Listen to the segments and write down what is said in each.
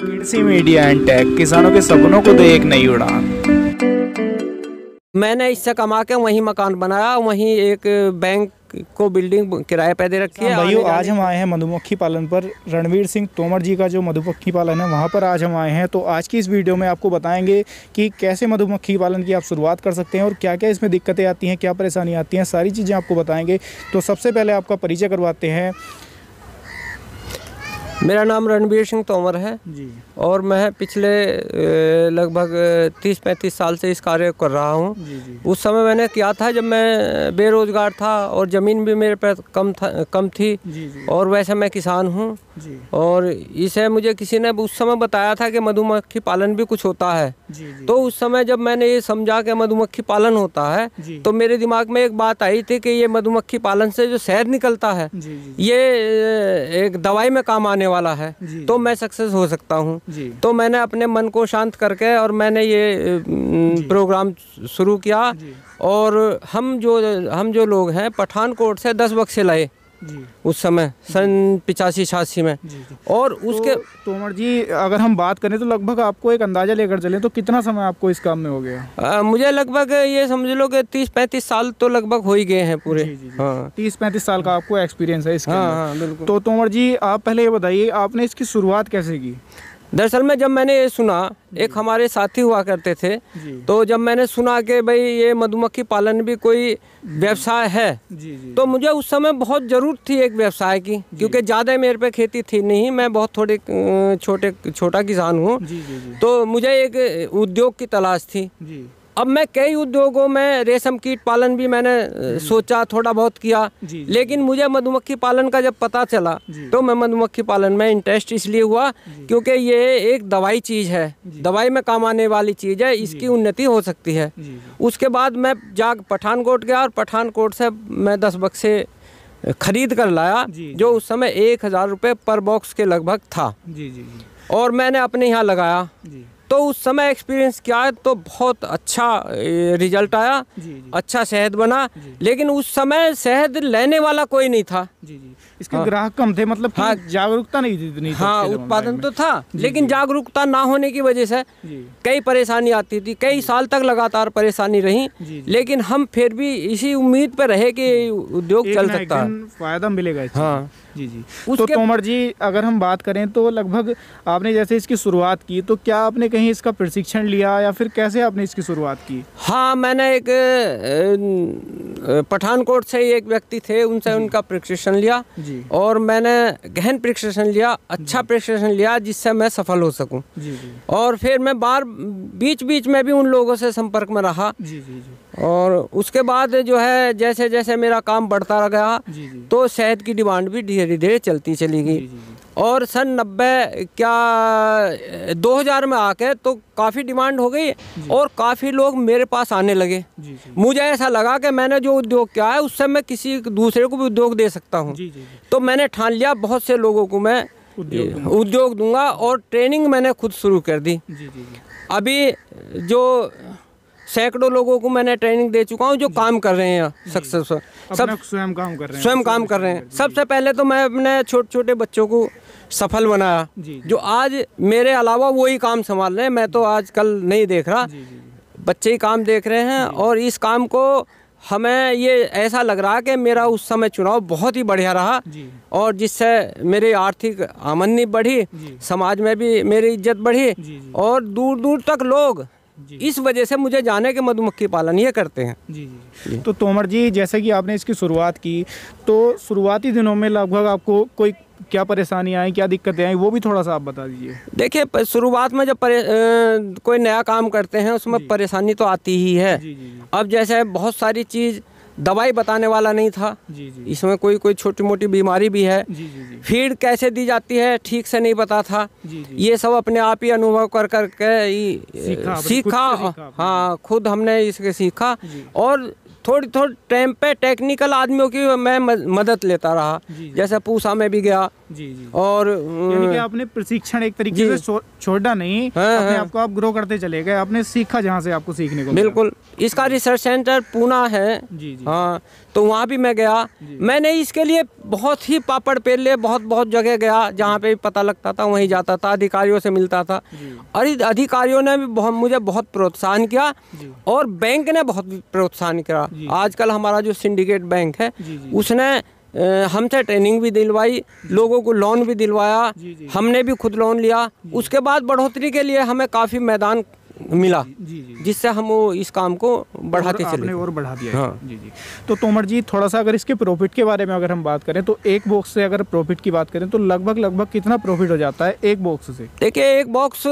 कृषि media and take किसानों के सपनों को दे एक नई उड़ान मैंने इससे कमा के वही मकान बनाया वहीं एक बैंक को बिल्डिंग किराए पे दे रखी है हाँ, भाइयों आज हम आए हैं मधुमक्खी पालन पर रणवीर सिंह तोमर जी का जो मधुमक्खी पालन है वहाँ पर आज हम आए हैं तो आज की इस वीडियो में आपको बताएंगे कि कैसे मधुमक्खी पालन की आप शुरुआत कर सकते हैं और क्या क्या इसमें दिक्कतें आती हैं क्या परेशानी आती हैं सारी चीज़ें आपको बताएँगे तो सबसे पहले आपका परिचय करवाते हैं मेरा नाम रणबीर सिंह तोमर है जी और मैं पिछले लगभग तीस पैंतीस साल से इस कार्य कर रहा हूँ उस समय मैंने किया था जब मैं बेरोज़गार था और ज़मीन भी मेरे पास कम था कम थी जी जी। और वैसे मैं किसान हूँ और इसे मुझे किसी ने उस समय बताया था कि मधुमक्खी पालन भी कुछ होता है जी जी। तो उस समय जब मैंने ये समझा कि मधुमक्खी पालन होता है तो मेरे दिमाग में एक बात आई थी कि ये मधुमक्खी पालन से जो शहद निकलता है ये एक दवाई में काम आने होने वाला है तो मैं सक्सेस हो सकता हूँ तो मैंने अपने मन को शांत करके और मैंने ये प्रोग्राम शुरू किया और हम जो हम जो लोग हैं पठानकोट से दस बक्से लाए उस समय सन पिचासी छियासी में और तो उसके तो, तोमर जी अगर हम बात करें तो लगभग आपको एक अंदाज़ा लेकर चले तो कितना समय आपको इस काम में हो गया आ, मुझे लगभग ये समझ लो कि तीस पैंतीस साल तो लगभग हो ही गए हैं पूरे जी, जी, जी, हाँ तीस पैंतीस साल का आपको एक्सपीरियंस है इसका हाँ, हाँ, तो तोमर जी आप पहले ये बताइए आपने इसकी शुरुआत कैसे की दरअसल में जब मैंने ये सुना एक हमारे साथी हुआ करते थे तो जब मैंने सुना कि भाई ये मधुमक्खी पालन भी कोई व्यवसाय है जी, जी। तो मुझे उस समय बहुत ज़रूरत थी एक व्यवसाय की क्योंकि ज़्यादा मेरे पे खेती थी नहीं मैं बहुत थोड़े छोटे छोटा किसान हूँ तो मुझे एक उद्योग की तलाश थी अब मैं कई उद्योगों में रेशम कीट पालन भी मैंने सोचा थोड़ा बहुत किया लेकिन मुझे मधुमक्खी पालन का जब पता चला तो मैं मधुमक्खी पालन में इंटरेस्ट इसलिए हुआ क्योंकि ये एक दवाई चीज़ है दवाई में काम आने वाली चीज़ है इसकी उन्नति हो सकती है उसके बाद मैं जाग पठानकोट गया और पठानकोट से मैं दस बक्से खरीद कर लाया जो उस समय एक हज़ार रुपये पर बॉक्स के लगभग था और मैंने अपने यहाँ लगाया तो उस समय एक्सपीरियंस किया तो बहुत अच्छा रिजल्ट आया जी, जी। अच्छा शहद बना लेकिन उस समय शहद लेने वाला कोई नहीं था जी जी इसके हाँ, ग्राहक कम थे मतलब हाँ, जागरूकता नहीं थी नहीं हाँ उत्पादन तो था लेकिन जागरूकता ना होने की वजह से कई परेशानी आती थी कई साल तक लगातार परेशानी रही लेकिन हम फिर भी इसी उम्मीद पर रहे कि उद्योग चल सकता फायदा मिलेगा हाँ जी जी तो तोमर जी अगर हम बात करें तो लगभग आपने जैसे इसकी शुरुआत की तो क्या आपने कहीं इसका प्रशिक्षण लिया या फिर कैसे आपने इसकी शुरुआत की हाँ मैंने एक पठानकोट से ही एक व्यक्ति थे उनसे उनका प्रशिक्षण लिया और मैंने गहन प्रशिक्षण लिया अच्छा प्रशिक्षण लिया जिससे मैं सफल हो सकूँ और फिर मैं बार बीच बीच में भी उन लोगों से संपर्क में रहा जी जी जी और उसके बाद जो है जैसे जैसे मेरा काम बढ़ता गया तो शहद की डिमांड भी धीरे धीरे चलती चली गई और सन नब्बे क्या 2000 में आके तो काफ़ी डिमांड हो गई और काफ़ी लोग मेरे पास आने लगे मुझे ऐसा लगा कि मैंने जो उद्योग किया है उससे मैं किसी दूसरे को भी उद्योग दे सकता हूँ तो मैंने ठान लिया बहुत से लोगों को मैं उद्योग, उद्योग दूंगा और ट्रेनिंग मैंने खुद शुरू कर दी अभी जो सैकड़ों लोगों को मैंने ट्रेनिंग दे चुका हूँ जो काम कर रहे हैं सक्सेसफुल सब स्वयं काम कर रहे हैं स्वयं काम कर रहे हैं सबसे पहले तो मैं अपने छोटे छोटे बच्चों को सफल बनाया जो आज मेरे अलावा वही काम संभाल रहे हैं मैं तो आज कल नहीं देख रहा बच्चे ही काम देख रहे हैं और इस काम को हमें ये ऐसा लग रहा कि मेरा उस समय चुनाव बहुत ही बढ़िया रहा और जिससे मेरी आर्थिक आमदनी बढ़ी समाज में भी मेरी इज्जत बढ़ी और दूर दूर तक लोग इस वजह से मुझे जाने के मधुमक्खी पालन ये करते हैं जी जी, तो तोमर जी जैसे कि आपने इसकी शुरुआत की तो शुरुआती दिनों में लगभग आपको कोई क्या परेशानी आई क्या दिक्कतें आई वो भी थोड़ा सा आप बता दीजिए देखिए शुरुआत में जब परे, कोई नया काम करते हैं उसमें परेशानी तो आती ही है जी, जी, अब जैसे बहुत सारी चीज़ दवाई बताने वाला नहीं था जी जी इसमें कोई कोई छोटी मोटी बीमारी भी है जी जी जी फीड कैसे दी जाती है ठीक से नहीं पता था जी जी ये सब अपने आप ही अनुभव कर करके सीखा, सीखा, सीखा हाँ खुद हमने इसके सीखा और थोड़ी थोड़ी टाइम पे टेक्निकल आदमियों की मैं मदद लेता रहा जैसे पूसा में भी गया जी जी और कि आपने प्रशिक्षण एक तरीके से छोड़ा नहीं है हाँ, अपने आपको हाँ। आप ग्रो करते चले गए आपने सीखा जहाँ से आपको सीखने को बिल्कुल इसका रिसर्च सेंटर पूना है जी जी हाँ तो वहाँ भी मैं गया मैंने इसके लिए बहुत ही पापड़ पेड़ लिए बहुत बहुत जगह गया जहाँ पे पता लगता था वहीं जाता था अधिकारियों से मिलता था और अधिकारियों ने भी मुझे बहुत प्रोत्साहन किया और बैंक ने बहुत प्रोत्साहन किया आजकल हमारा जो सिंडिकेट बैंक है उसने हमसे ट्रेनिंग भी दिलवाई लोगों को लोन भी दिलवाया हमने भी खुद लोन लिया उसके बाद बढ़ोतरी के लिए हमें काफ़ी मैदान मिला जी, जी, जिससे हम वो इस काम को बढ़ाते चले और बढ़ा दिया हाँ। जी जी तो तोमर जी थोड़ा सा अगर इसके प्रॉफिट के बारे में अगर हम बात करें तो एक बॉक्स से अगर प्रॉफिट की बात करें तो लगभग लगभग कितना प्रॉफिट हो जाता है एक बॉक्स से देखिए एक बॉक्स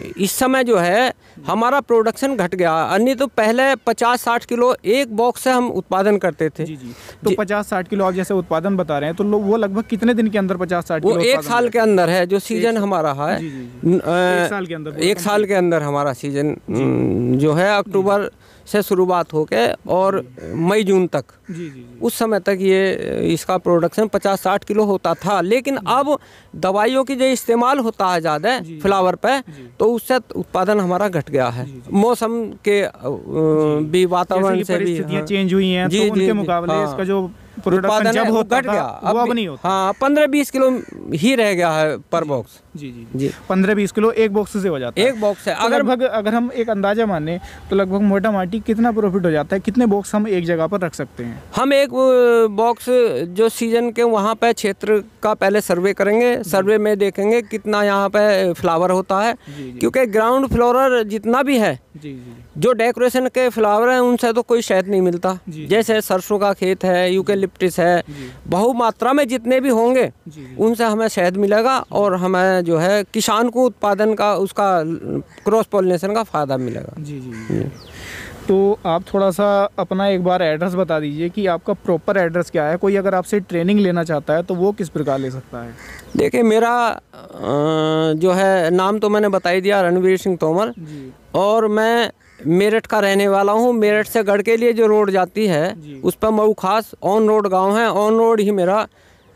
इस समय जो है हमारा प्रोडक्शन घट गया अन्य तो पहले 50-60 किलो एक बॉक्स से हम उत्पादन करते थे जी जी तो 50-60 किलो आप जैसे उत्पादन बता रहे हैं तो वो लगभग कितने दिन के अंदर 50-60 किलो वो एक साल के अंदर है जो सीजन हमारा है जी जी जी। एक साल के अंदर एक साल के अंदर हमारा सीजन जो है अक्टूबर से शुरुआत होके और मई जून तक जी, जी, जी। उस समय तक ये इसका प्रोडक्शन 50-60 किलो होता था लेकिन अब दवाइयों की जो इस्तेमाल होता है ज़्यादा फ्लावर पे तो उससे उत्पादन हमारा घट गया है मौसम के भी वातावरण से भी हाँ। चेंज हुई है तो उनके मुकाबले हाँ। इसका जो उत्पादन जब घट गया अब अब नहीं होता हाँ पंद्रह बीस किलो ही रह गया है पर बॉक्स जी जी जी पंद्रह बीस किलो एक बॉक्स से हो जाता है एक बॉक्स है तो अगर लगभग अगर हम एक अंदाजा माने तो लगभग मोटा माटी कितना प्रॉफिट हो जाता है कितने बॉक्स हम एक जगह पर रख सकते हैं हम एक बॉक्स जो सीजन के वहाँ पे क्षेत्र का पहले सर्वे करेंगे सर्वे में देखेंगे कितना यहाँ पे फ्लावर होता है क्योंकि ग्राउंड फ्लोरर जितना भी है जो डेकोरेशन के फ्लावर हैं उनसे तो कोई शायद नहीं मिलता जैसे सरसों का खेत है यूकेलिप एसिप्टिस है बहु मात्रा में जितने भी होंगे उनसे हमें शहद मिलेगा और हमें जो है किसान को उत्पादन का उसका क्रॉस पॉलिनेशन का फ़ायदा मिलेगा जी जी तो आप थोड़ा सा अपना एक बार एड्रेस बता दीजिए कि आपका प्रॉपर एड्रेस क्या है कोई अगर आपसे ट्रेनिंग लेना चाहता है तो वो किस प्रकार ले सकता है देखिए मेरा जो है नाम तो मैंने बताई दिया रणवीर सिंह तोमर और मैं मेरठ का रहने वाला हूँ मेरठ से गढ़ के लिए जो रोड जाती है उस पर मऊ खास ऑन रोड गांव है ऑन रोड ही मेरा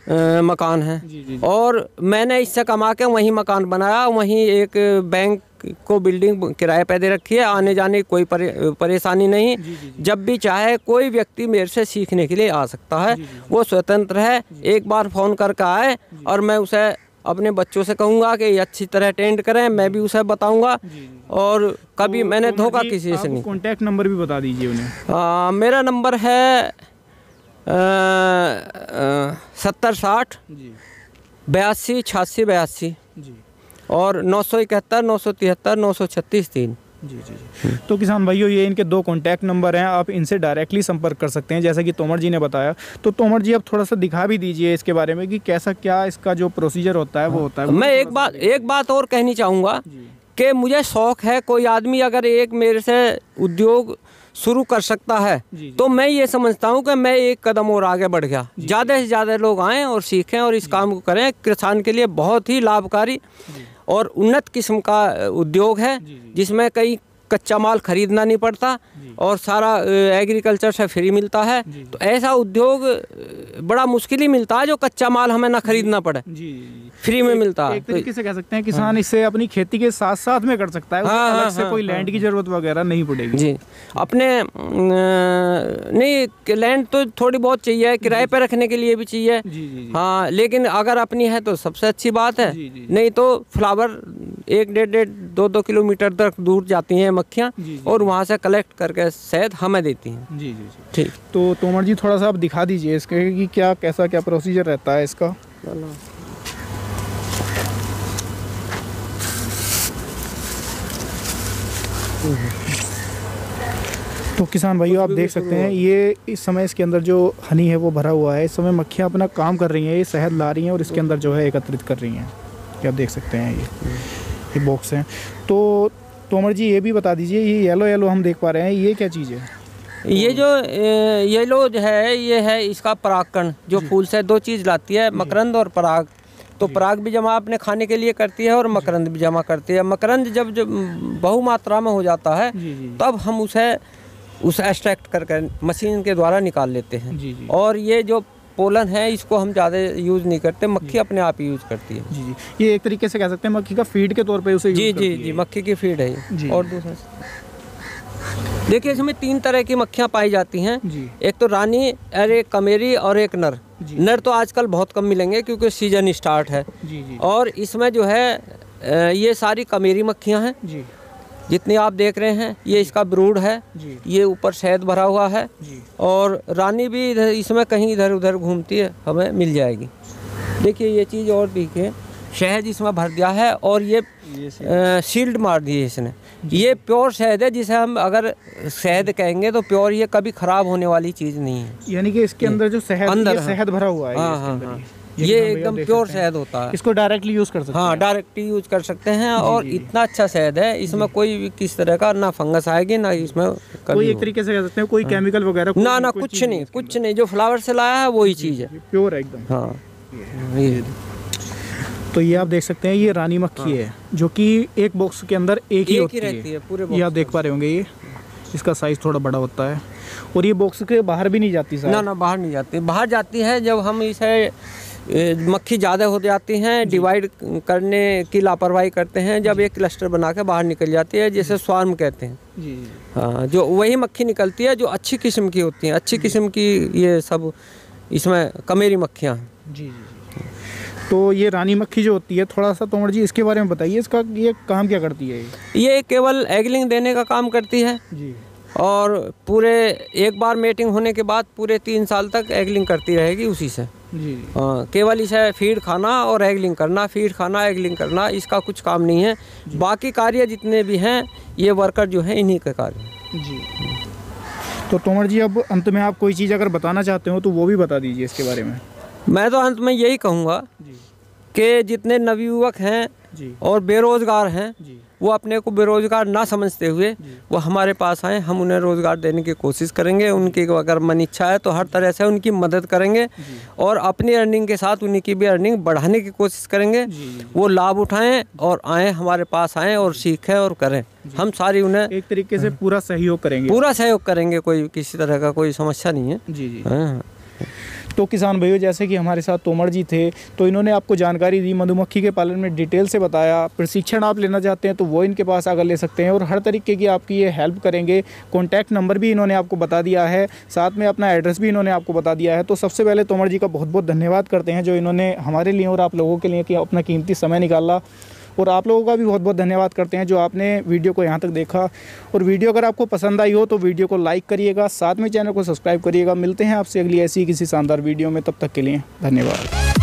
आ, मकान है जी जी। और मैंने इससे कमा के वहीं मकान बनाया वहीं एक बैंक को बिल्डिंग किराए पर दे रखी है आने जाने की कोई परे, परेशानी नहीं जी जी। जब भी चाहे कोई व्यक्ति मेरे से सीखने के लिए आ सकता है वो स्वतंत्र है एक बार फ़ोन करके आए और मैं उसे अपने बच्चों से कहूँगा कि अच्छी तरह अटेंड करें मैं भी उसे बताऊँगा और कभी तो मैंने धोखा किसी से नहीं कॉन्टैक्ट नंबर भी बता दीजिए उन्हें मेरा नंबर है सत्तर साठ बयासी छियासी बयासी और नौ सौ इकहत्तर नौ सौ तिहत्तर नौ सौ छत्तीस तीन जी जी जी तो किसान भाइयों ये इनके दो कॉन्टैक्ट नंबर हैं आप इनसे डायरेक्टली संपर्क कर सकते हैं जैसा कि तोमर जी ने बताया तो तोमर जी आप थोड़ा सा दिखा भी दीजिए इसके बारे में कि कैसा क्या इसका जो प्रोसीजर होता है वो होता है हाँ। मैं एक बात एक बात और कहनी चाहूँगा कि मुझे शौक है कोई आदमी अगर एक मेरे से उद्योग शुरू कर सकता है जी जी। तो मैं ये समझता हूँ कि मैं एक कदम और आगे बढ़ गया ज़्यादा से ज़्यादा लोग आएँ और सीखें और इस काम को करें किसान के लिए बहुत ही लाभकारी और उन्नत किस्म का उद्योग है जिसमें कई कच्चा माल खरीदना नहीं पड़ता और सारा एग्रीकल्चर से फ्री मिलता है तो ऐसा उद्योग बड़ा मुश्किल ही मिलता है जो कच्चा माल हमें ना खरीदना पड़े फ्री में मिलता है तरीके से कह सकते हैं हाँ। किसान इससे अपनी खेती के साथ साथ में कर सकता है हाँ, हाँ, से हाँ, कोई लैंड हाँ, की जरूरत वगैरह नहीं पड़ेगी जी अपने नहीं लैंड तो थोड़ी बहुत चाहिए किराए पर रखने के लिए भी चाहिए हाँ लेकिन अगर अपनी है तो सबसे अच्छी बात है नहीं तो फ्लावर एक डेढ़ डेढ़ दो दो किलोमीटर तक दूर जाती हैं मक्खियाँ और वहाँ से कलेक्ट करके शहद हमें देती हैं जी जी जी ठीक तो तोमर जी थोड़ा सा आप दिखा दीजिए इसके कि क्या कैसा क्या प्रोसीजर रहता है इसका तो किसान भाइयों आप देख सकते हैं ये इस समय इसके अंदर जो हनी है वो भरा हुआ है इस समय मक्खियाँ अपना काम कर रही हैं ये शहद ला रही हैं और इसके अंदर जो है एकत्रित कर रही हैं ये आप देख सकते हैं ये ये बॉक्स हैं तो तोमर जी ये भी बता दीजिए ये येलो येलो हम देख पा रहे हैं ये क्या चीज़ है ये जो येलो है ये है इसका परागकण जो फूल से दो चीज़ लाती है मकरंद और पराग तो पराग भी जमा अपने खाने के लिए करती है और मकरंद भी जमा करती है मकरंद जब जब बहु मात्रा में हो जाता है तब हम उसे उसे एक्सट्रैक्ट करके मशीन के द्वारा निकाल लेते हैं और ये जो पोलन है इसको हम ज़्यादा यूज़ नहीं करते मक्खी अपने आप ही यूज़ करती है जी जी ये एक तरीके से कह सकते हैं मक्खी का फीड के तौर पर उसे जी जी जी मक्खी की फीड है और दूसरा देखिए इसमें तीन तरह की मक्खियाँ पाई जाती हैं एक तो रानी और एक कमेरी और एक नर नर तो आजकल बहुत कम मिलेंगे क्योंकि सीजन स्टार्ट है जी जी। और इसमें जो है ये सारी कमेरी मक्खियाँ हैं जितने आप देख रहे हैं ये इसका ब्रूड है ये ऊपर शहद भरा हुआ है और रानी भी इधर इसमें कहीं इधर उधर घूमती है हमें मिल जाएगी देखिए ये चीज़ और देखिए शहद इसमें भर दिया है और ये, ये शील्ड मार दी है इसने ये प्योर शहद है जिसे हम अगर शहद कहेंगे तो प्योर ये कभी ख़राब होने वाली चीज़ नहीं है यानी कि इसके अंदर जो शहद अंदर शहद भरा हुआ है हाँ हाँ हाँ ये एकदम प्योर शहद होता है इसको डायरेक्टली यूज़ कर सकते हाँ डायरेक्टली यूज कर सकते हैं और इतना अच्छा शहद है इसमें कोई भी किस तरह का ना फंगस आएगी ना इसमें कोई एक तरीके से कह सकते हैं कोई केमिकल हाँ। वगैरह ना ना कुछ नहीं कुछ नहीं जो फ्लावर से लाया है वही चीज़ है प्योर है एकदम हाँ तो ये आप देख सकते हैं ये रानी मक्खी हाँ। है जो कि एक बॉक्स के अंदर एक ही होती रहती है, है पूरे ये आप देख पा रहे होंगे ये इसका साइज़ थोड़ा बड़ा होता है और ये बॉक्स के बाहर भी नहीं जाती ना ना बाहर नहीं जाती बाहर जाती है जब हम इसे मक्खी ज़्यादा हो जाती हैं डिवाइड करने की लापरवाही करते हैं जब एक क्लस्टर बना के बाहर निकल जाती है जिसे स्वार्म कहते हैं हाँ जो वही मक्खी निकलती है जो अच्छी किस्म की होती हैं अच्छी किस्म की ये सब इसमें कमेरी मक्खियाँ जी जी तो ये रानी मक्खी जो होती है थोड़ा सा तोमर जी इसके बारे में बताइए इसका ये काम क्या करती है ये केवल एगलिंग देने का काम करती है जी और पूरे एक बार मेटिंग होने के बाद पूरे तीन साल तक एगलिंग करती रहेगी उसी से हाँ केवल इसे फीड खाना और एगलिंग करना फीड खाना एगलिंग करना इसका कुछ काम नहीं है बाकी कार्य जितने भी हैं ये वर्कर जो है इन्हीं के कार्य जी तो तोमर जी अब अंत में आप कोई चीज़ अगर बताना चाहते हो तो वो भी बता दीजिए इसके बारे में मैं तो अंत में यही कहूँगा कि जितने नवयुवक हैं और बेरोज़गार हैं वो अपने को बेरोज़गार ना समझते हुए वो हमारे पास आएँ हम उन्हें रोज़गार देने की कोशिश करेंगे उनकी अगर मन इच्छा है तो हर तरह से उनकी मदद करेंगे और अपनी अर्निंग के साथ उनकी भी अर्निंग बढ़ाने की कोशिश करेंगे वो लाभ उठाएं और आएँ हमारे पास आएँ और सीखें और करें हम सारी उन्हें एक तरीके से पूरा सहयोग करेंगे पूरा सहयोग करेंगे कोई किसी तरह का कोई समस्या नहीं है जी जी हाँ। तो किसान भाइयों जैसे कि हमारे साथ तोमर जी थे तो इन्होंने आपको जानकारी दी मधुमक्खी के पालन में डिटेल से बताया प्रशिक्षण आप लेना चाहते हैं तो वो इनके पास आकर ले सकते हैं और हर तरीके की आपकी ये हेल्प करेंगे कॉन्टैक्ट नंबर भी इन्होंने आपको बता दिया है साथ में अपना एड्रेस भी इन्होंने आपको बता दिया है तो सबसे पहले तोमर जी का बहुत बहुत धन्यवाद करते हैं जो इन्होंने हमारे लिए और आप लोगों के लिए कि अपना कीमती समय निकाला और आप लोगों का भी बहुत बहुत धन्यवाद करते हैं जो आपने वीडियो को यहाँ तक देखा और वीडियो अगर आपको पसंद आई हो तो वीडियो को लाइक करिएगा साथ में चैनल को सब्सक्राइब करिएगा मिलते हैं आपसे अगली ऐसी किसी शानदार वीडियो में तब तक के लिए धन्यवाद